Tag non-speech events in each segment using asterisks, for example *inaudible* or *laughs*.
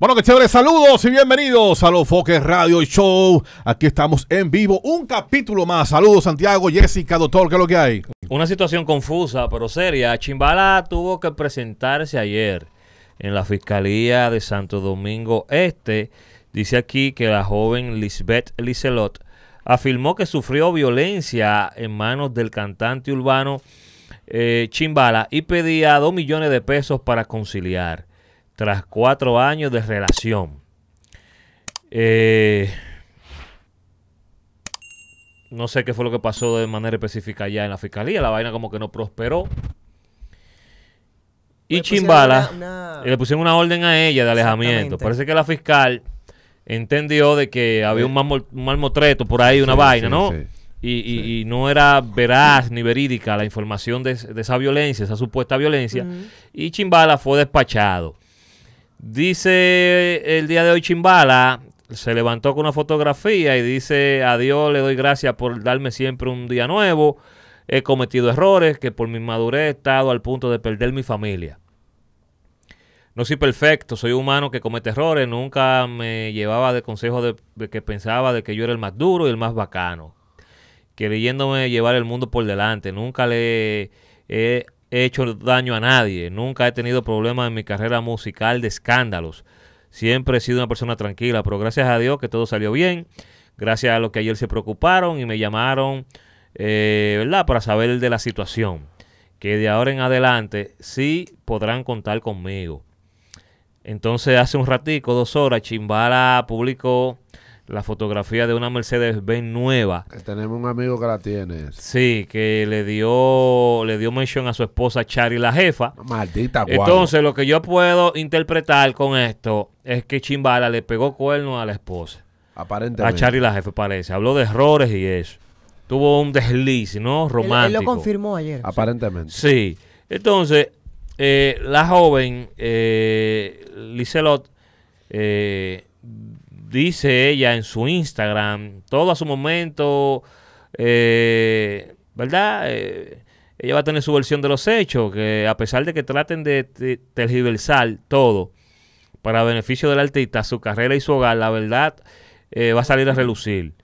Bueno, qué chévere, saludos y bienvenidos a los Foques Radio y Show. Aquí estamos en vivo, un capítulo más. Saludos, Santiago, Jessica, doctor, ¿qué es lo que hay? Una situación confusa, pero seria. Chimbala tuvo que presentarse ayer en la Fiscalía de Santo Domingo Este. Dice aquí que la joven Lisbeth Liselot afirmó que sufrió violencia en manos del cantante urbano eh, Chimbala y pedía 2 millones de pesos para conciliar tras cuatro años de relación. Eh, no sé qué fue lo que pasó de manera específica ya en la fiscalía. La vaina como que no prosperó. Y Chimbala eh, le pusieron una orden a ella de alejamiento. Parece que la fiscal entendió de que había un, eh, mal, malmotreto por ahí, una vaina, ¿no? Y, no era veraz ni verídica la información de, esa violencia, esa supuesta violencia. Y Chimbala fue despachado. Dice el día de hoy Chimbala, se levantó con una fotografía y dice, adiós, le doy gracias por darme siempre un día nuevo, he cometido errores, que por mi madurez he estado al punto de perder mi familia. No soy perfecto, soy humano que comete errores, nunca me llevaba de consejo de, que pensaba de que yo era el más duro y el más bacano, queriéndome llevar el mundo por delante, nunca le he he hecho daño a nadie, nunca he tenido problemas en mi carrera musical de escándalos. Siempre he sido una persona tranquila, pero gracias a Dios que todo salió bien. Gracias a los que ayer se preocuparon y me llamaron, eh, ¿verdad? Para saber de la situación. Que de ahora en adelante sí podrán contar conmigo. Entonces hace un ratico, dos horas, Chimbala publicó la fotografía de una Mercedes-Benz nueva. tenemos un amigo que la tiene. Sí, que le dio le dio mención a su esposa Charly, la jefa. Maldita guay. Entonces, lo que yo puedo interpretar con esto es que Chimbala le pegó cuerno a la esposa. Aparentemente. A Charly, la jefa, parece. Habló de errores y eso. Tuvo un desliz, ¿no? Romántico. Él, lo confirmó ayer. Aparentemente. Sí. Entonces, eh, la joven eh, Liselot eh, dice ella en su Instagram, todo a su momento, eh, ¿verdad? Eh, ella va a tener su versión de los hechos, que a pesar de que traten de tergiversar todo para beneficio del artista, su carrera y su hogar, la verdad eh, va a salir a relucir.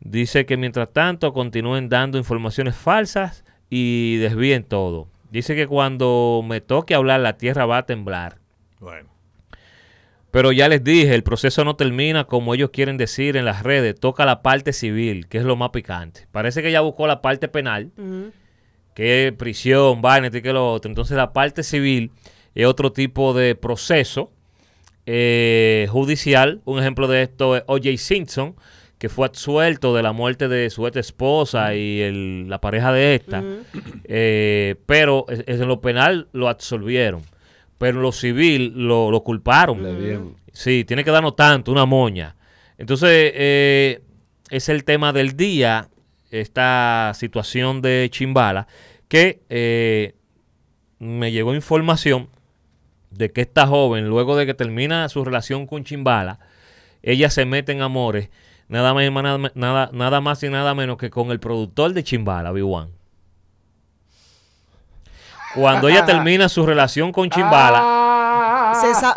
Dice que mientras tanto continúen dando informaciones falsas y desvíen todo. Dice que cuando me toque hablar la tierra va a temblar. Bueno. Pero ya les dije, el proceso no termina como ellos quieren decir en las redes. Toca la parte civil, que es lo más picante. Parece que ya buscó la parte penal, que es prisión, vaina, y que lo otro. Entonces la parte civil es otro tipo de proceso eh, judicial. Un ejemplo de esto es O.J. Simpson, que fue absuelto de la muerte de su ex esposa y la pareja de esta. Eh, pero en lo penal lo absolvieron pero lo civil lo, lo culparon. Sí, tiene que darnos tanto, una moña. Entonces, eh, es el tema del día, esta situación de Chimbala, que eh, me llegó información de que esta joven, luego de que termina su relación con Chimbala, ella se mete en amores, nada más, nada, nada más y nada menos que con el productor de Chimbala, b cuando ella termina su relación con Chimbala, ah.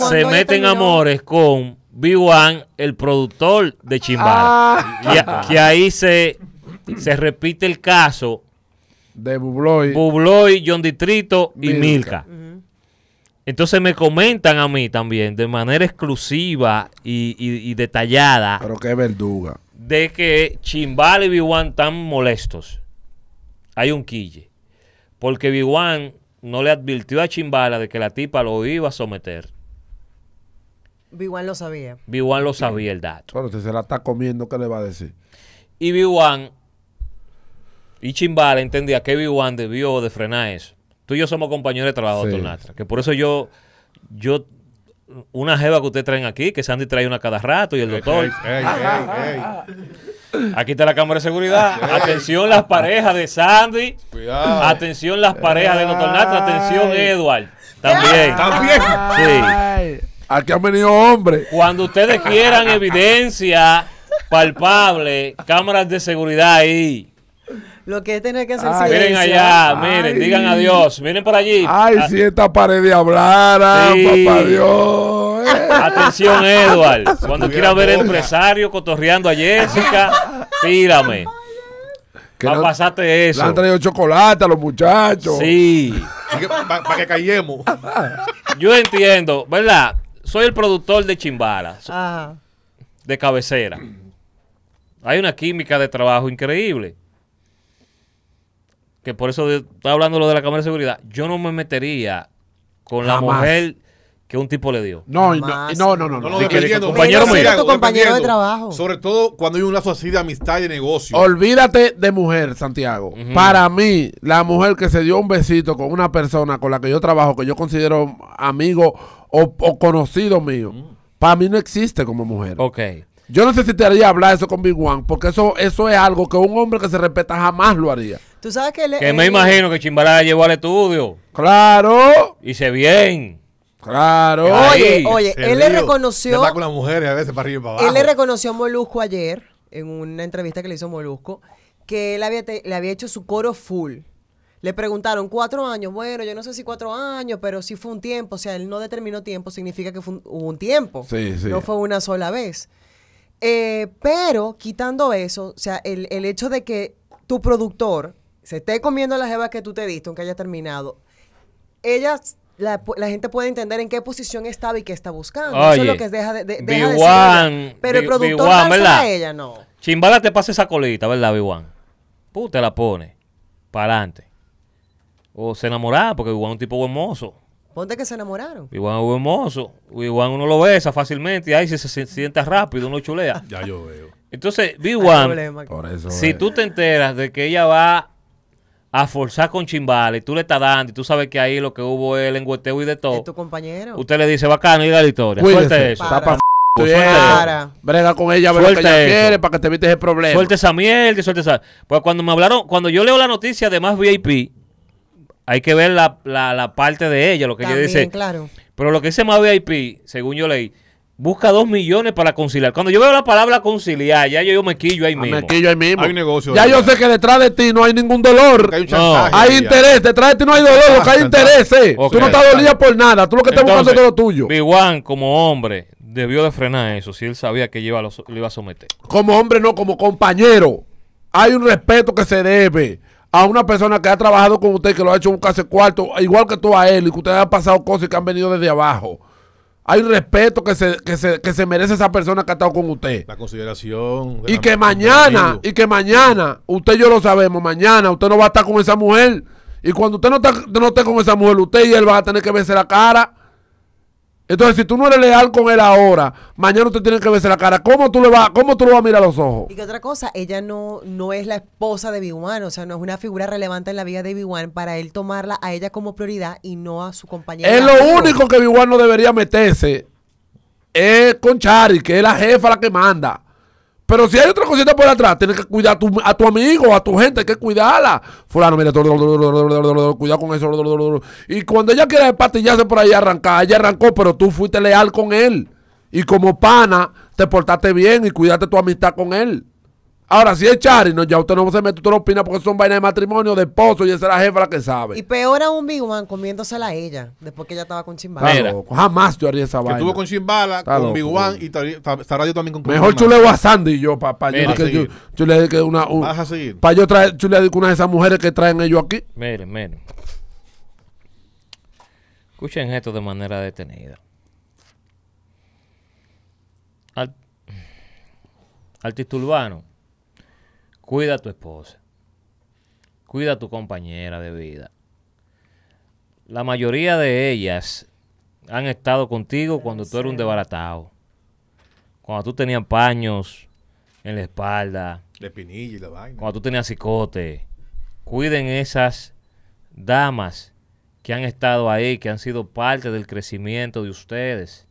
se, meten amores con B1, el productor de Chimbala. Ah. Y que ahí se, se repite el caso de Bubloy, John Distrito y Milka. Entonces me comentan a mí también de manera exclusiva y, detallada. Pero qué verduga. De que Chimbala y Biwan están molestos. Hay un quille porque Biguan no le advirtió a Chimbala de que la tipa lo iba a someter. Biguan lo sabía. Biguan lo sabía el dato. Bueno, si se la está comiendo, ¿qué le va a decir? Y Biguan y Chimbala entendía que Biguan debió de frenar eso. Tú y yo somos compañeros de trabajo, doctor Natra. Que por eso yo, yo, una jeva que usted traen aquí, que Sandy trae una cada rato y el doctor. *laughs* Aquí está la cámara de seguridad. Ah, Atención las parejas de Sandy. Cuidado. Atención las parejas de Doctor Atención Edward. También. También. Aquí han venido hombres. Cuando ustedes quieran evidencia palpable, cámaras de seguridad ahí. Lo que tiene que ser Miren allá, miren, digan adiós. Miren por allí. Ay, ah. si esta pared de hablar papá Dios. Atención, Edward. *laughs* Cuando quiera ver empresario cotorreando a Jessica, tírame. a pasarte eso. Le han traído chocolate a los muchachos. Sí. Para que callemos. Yo entiendo, ¿verdad? Soy el productor de Chimbala. Ah. De cabecera. Hay una química de trabajo increíble. Que por eso estoy hablando lo de la cámara de seguridad. Yo no me metería con la mujer que un tipo le dio. No, no, no, no, no. compañero compañero de trabajo. Sobre todo cuando hay un lazo así de amistad y de negocio. Olvídate de mujer, Santiago. Para mí, la mujer que se dio un besito con una persona con la que yo trabajo, que yo considero amigo o, conocido mío, para mí no existe como mujer. Ok. Yo necesitaría hablar eso con Big One, porque eso, eso es algo que un hombre que se respeta jamás lo haría. Tú sabes que... me imagino que la llevó al estudio. Claro. Hice bien. Claro. Oye, oye, él le reconoció. con las mujeres a veces para arriba para abajo. Él le reconoció a Molusco ayer, en una entrevista que le hizo Molusco, que él había le había hecho su coro full. Le preguntaron cuatro años. Bueno, yo no sé si cuatro años, pero sí fue un tiempo. O sea, él no determinó tiempo, significa que fue un, hubo un tiempo. Sí, sí. No fue una sola vez. Eh, pero quitando eso, o sea, el, hecho de que tu productor se esté comiendo las jebas que tú te diste, aunque haya terminado, ellas la, gente puede entender en qué posición estaba y qué está buscando. Eso es lo que deja Pero el productor a ella, no. Chimbala te pasa esa colita, ¿verdad, Puh, Puta, te la pone. Para adelante. O se enamoraba, porque Biguan es un tipo hermoso. Ponte que se enamoraron. Igual es hermoso. Igual uno lo besa fácilmente. Y ahí si se sienta rápido, uno chulea. ya yo veo. Entonces, Juan si tú te enteras de que ella va a forzar con chimbales, tú le estás dando y tú sabes que ahí lo que hubo es engueteo y de todo. ¿Es tu compañero? Usted le dice, bacano, y la historia. Cuídese, eso. Para. Tapa Brega con ella, ver lo ella quiere para que te evites el problema. Suelta esa mierda, suelta esa. Pues cuando me hablaron, cuando yo leo la noticia de más VIP, hay que ver la, la, la parte de ella, lo que ella dice. claro. Pero lo que dice más VIP, según yo leí, Busca dos millones para conciliar. Cuando yo veo la palabra conciliar, ya yo, me quillo ahí ah, mismo. Me quillo ahí mismo. Ya yo sé que detrás de ti no hay ningún dolor. Hay, hay, interés. Detrás de ti no hay dolor. hay ah, interés. Tú no estás dolida por nada. Tú lo que estás buscando es todo lo tuyo. Biguan, como hombre, debió de frenar eso si él sabía que lo iba a someter. Como hombre, no, como compañero. Hay un respeto que se debe a una persona que ha trabajado con usted, que lo ha hecho buscarse cuarto, igual que tú a él, y que usted ha pasado cosas que han venido desde abajo hay respeto que se, que se, que se merece esa persona que ha estado con usted. La consideración. Y que mañana, y que mañana, usted y yo lo sabemos, mañana usted no va a estar con esa mujer. Y cuando usted no, está, no esté con esa mujer, usted y él va a tener que verse la cara. Entonces, si tú no eres leal con él ahora, mañana te tienen que verse la cara. ¿Cómo tú le vas, cómo tú lo vas a mirar a los ojos? Y que otra cosa, ella no, no es la esposa de Biguan, o sea, no es una figura relevante en la vida de Biguan para él tomarla a ella como prioridad y no a su compañera. Es lo único que Biguan no debería meterse. Es con Chari, que es la jefa la que manda. Pero si hay otra cosita por atrás, tienes que cuidar a tu, amigo, a tu gente, hay que cuidarla. Fulano, mira, cuidado con eso. Y cuando ella quiera se por ahí arrancar, ella arrancó, pero tú fuiste leal con él. Y como pana, te portaste bien y cuidaste tu amistad con él. Ahora, si es no ya usted no se mete, usted no opina porque son vainas de matrimonio, de esposo, y esa es la jefa la que sabe. Y peor un Big One comiéndosela a ella, después que ella estaba con Chimbala. Jamás yo haría esa que Estuvo con Chimbala, con Big One y yo también con Mejor chuleo a Sandy y yo, papá. Yo, que le que una. Un, Vas a seguir. Para yo traer, le una de esas mujeres que traen ellos aquí. Miren, miren. Escuchen esto de manera detenida. Al, urbano. Cuida a tu esposa. Cuida a tu compañera de vida. La mayoría de ellas han estado contigo cuando tú eras un desbaratado. Cuando tú tenías paños en la espalda. De pinilla y la vaina. Cuando tú tenías cicote. Cuiden esas damas que han estado ahí, que han sido parte del crecimiento de ustedes.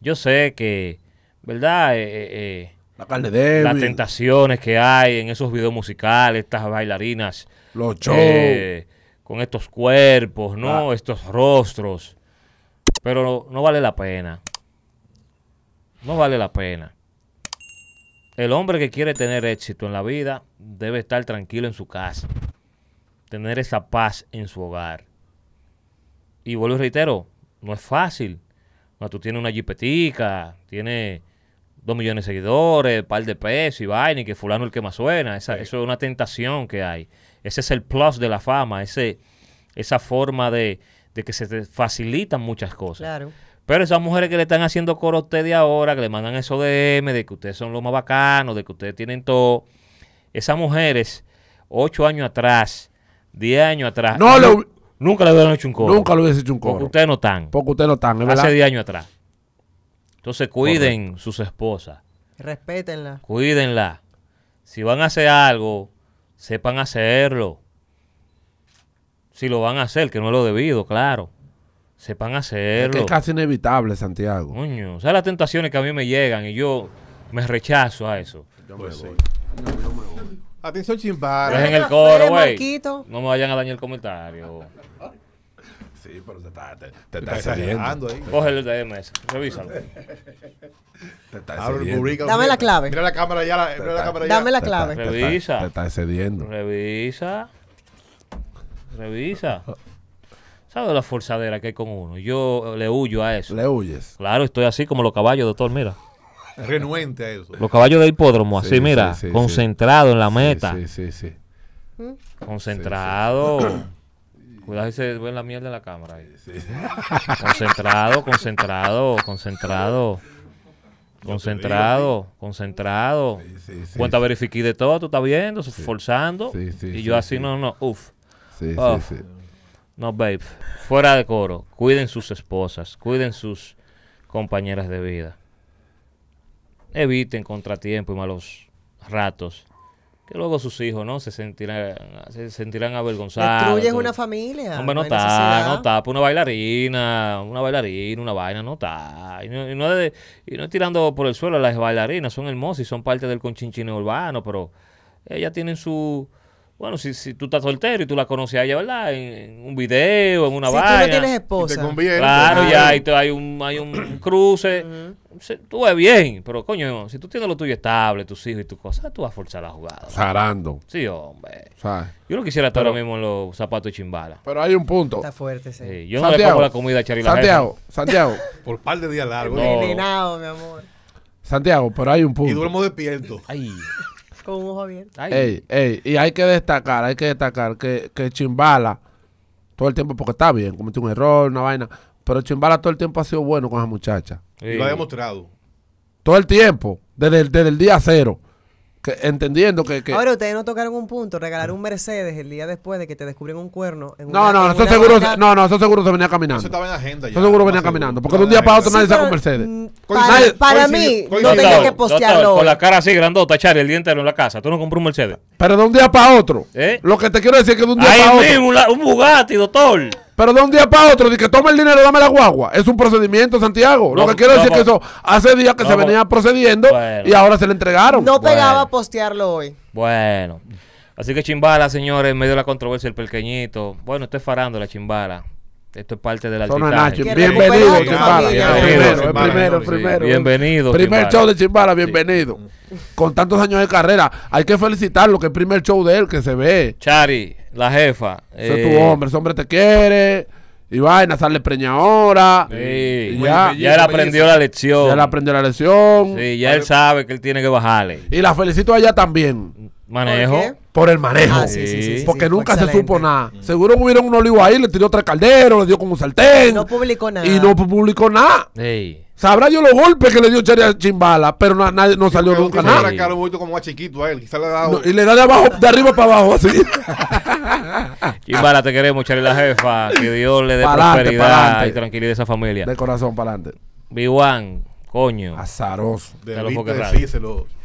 Yo sé que, ¿verdad? eh, eh, eh la Las tentaciones que hay en esos videos musicales, estas bailarinas. Los eh, shows. con estos cuerpos, ¿no? Ah. Estos rostros. Pero no, vale la pena. No vale la pena. El hombre que quiere tener éxito en la vida debe estar tranquilo en su casa. Tener esa paz en su hogar. Y vuelvo y reitero, no es fácil. No, tú tienes una jipetica, tienes dos millones de seguidores, par de pesos y vaina, y que fulano el que más suena. Eso es una tentación que hay. Ese es el plus de la fama, ese, esa forma de, que se te facilitan muchas cosas. Pero esas mujeres que le están haciendo coro a ustedes ahora, que le mandan eso de M, de que ustedes son los más bacanos, de que ustedes tienen todo. Esas mujeres, ocho años atrás, diez años atrás. Nunca le hubieran hecho un coro. Nunca le hubiesen hecho un coro. Porque ustedes no están. Porque ustedes no están, ¿verdad? Hace diez años atrás. Entonces cuiden sus esposas. Respétenla. Cuídenla. Si van a hacer algo, sepan hacerlo. Si lo van a hacer, que no es lo debido, claro. Sepan hacerlo. Es, casi inevitable, Santiago. Coño, o las tentaciones que a mí me llegan y yo me rechazo a eso. Yo pues Atención, Dejen el coro, güey. No me vayan a dañar el comentario. Sí, pero te está, te, te excediendo. Cógelo de MS, revísalo. te está excediendo. Dame la clave. Mira la cámara ya. La, Dame la clave. Revisa. Te está excediendo. Revisa. Revisa. ¿Sabes la forzadera que hay con uno? Yo le huyo a eso. ¿Le huyes? Claro, estoy así como los caballos, doctor, mira. Renuente a eso. Los caballos de hipódromo, así, mira, concentrado en la meta. Sí, sí, sí. ¿Mm? Concentrado. Cuidado y se ve la mierda de la cámara. Concentrado, concentrado, concentrado. Concentrado, concentrado. Cuenta verifique de todo, tú estás viendo, forzando. y yo así, no, no, uff. No, babe. Fuera de coro. Cuiden sus esposas, cuiden sus compañeras de vida. Eviten contratiempos y malos ratos que luego sus hijos, ¿no? Se sentirán, se sentirán avergonzados. Destruyes una familia. Hombre, no, está, pues una bailarina, una bailarina, una vaina, no está. Y no, y tirando por el suelo a las bailarinas, son hermosas y son parte del conchinchine urbano, pero ellas tienen su bueno, si, tú estás soltero y tú la conoces a ella, ¿verdad? En, un video, en una si Si tú no tienes esposa. te conviene, claro, pues, ya hay, hay, un, hay un *clears throat* cruce. tú ves bien, pero coño, si tú tienes lo tuyo estable, tus hijos y tus cosas, tú vas a forzar la jugada. Zarando. Sí, hombre. sea. Yo no quisiera estar ahora mismo en los zapatos de chimbala. Pero hay un punto. Está fuerte, sí. yo no le la comida a Charila. Santiago, Santiago. *laughs* Por par de días largos. No. mi amor. Santiago, pero hay un punto. Y duermo despierto. Ay. Con un ojo y hay que destacar, hay que destacar que, Chimbala, todo el tiempo, porque está bien, cometió un error, una vaina, pero Chimbala todo el tiempo ha sido bueno con esa muchacha. y Lo ha demostrado. Todo el tiempo, desde, desde el día cero. Que, entendiendo que, que, Ahora ustedes no tocaron un punto, regalar un Mercedes el día después de que te descubren un cuerno. En no, una, no, eso seguro, no, no, eso seguro se venía caminando. Eso estaba en agenda seguro venía caminando, porque de un día para otro nadie saca un Mercedes. Mm, para, mí, no tenía que postearlo. con la cara así grandota, Charlie, el diente entero en la casa. Tú no compras un Mercedes. Pero de un día para otro. ¿Eh? Lo que te quiero decir es que de un día para otro. un Bugatti, doctor. Pero de un día para otro, de que toma el dinero, dame la guagua. Es un procedimiento, Santiago. Lo que quiero decir es que eso hace días que se venía procediendo y ahora se le entregaron. No pegaba a postearlo hoy. Bueno. Así que Chimbala, señores, en medio de la controversia, el pequeñito. Bueno, estoy farando la Chimbala. Esto es parte del la Bienvenido, Chimbala. Primero, primero, primero. Bienvenido. Primer show de Chimbala, bienvenido. Con tantos años de carrera, hay que felicitarlo, que es el primer show de él que se ve. Chari, la jefa. Ese es tu eh, hombre, ese hombre te quiere. Y vaina, sale preña ahora. Ya, él aprendió la lección. Ya él aprendió la lección. Sí, ya él sabe que él tiene que bajarle. Y la felicito a ella también. Manejo. ¿Por, el manejo. Ah, porque nunca se supo nada. Mm. Seguro hubieron un olivo ahí, le tiró otra caldero le dio como un sartén. Y no publicó nada. Y no publicó nada. Sabrá yo los golpes que le dio a Chimbala, pero no salió nunca nada. como él, y le da de abajo, de arriba para abajo, así. *laughs* Chimbala, te queremos, Charly la jefa. Que Dios le dé prosperidad y tranquilidad a esa familia. De corazón para adelante. Biguan, coño. Azaroso. De, que de sí, se